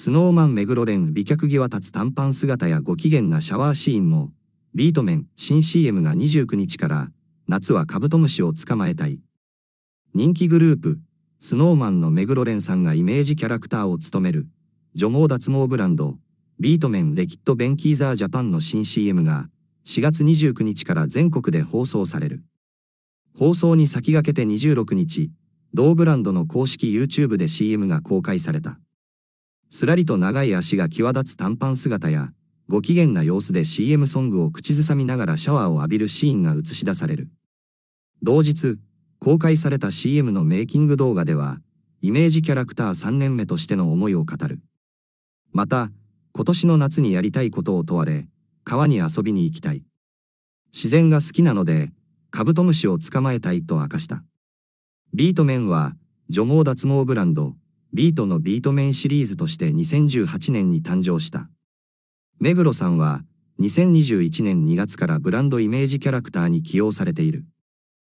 スノーマン目黒ン美脚際立つ短パン姿やご機嫌なシャワーシーンも、ビートメン新 CM が29日から、夏はカブトムシを捕まえたい。人気グループ、スノーマンの目黒蓮さんがイメージキャラクターを務める、除毛脱毛ブランド、ビートメンレキッドベンキーザージャパンの新 CM が、4月29日から全国で放送される。放送に先駆けて26日、同ブランドの公式 YouTube で CM が公開された。すらりと長い足が際立つ短パン姿や、ご機嫌な様子で CM ソングを口ずさみながらシャワーを浴びるシーンが映し出される。同日、公開された CM のメイキング動画では、イメージキャラクター3年目としての思いを語る。また、今年の夏にやりたいことを問われ、川に遊びに行きたい。自然が好きなので、カブトムシを捕まえたいと明かした。ビートメンは、除毛脱毛ブランド、ビートのビートメンシリーズとして2018年に誕生した。目黒さんは、2021年2月からブランドイメージキャラクターに起用されている。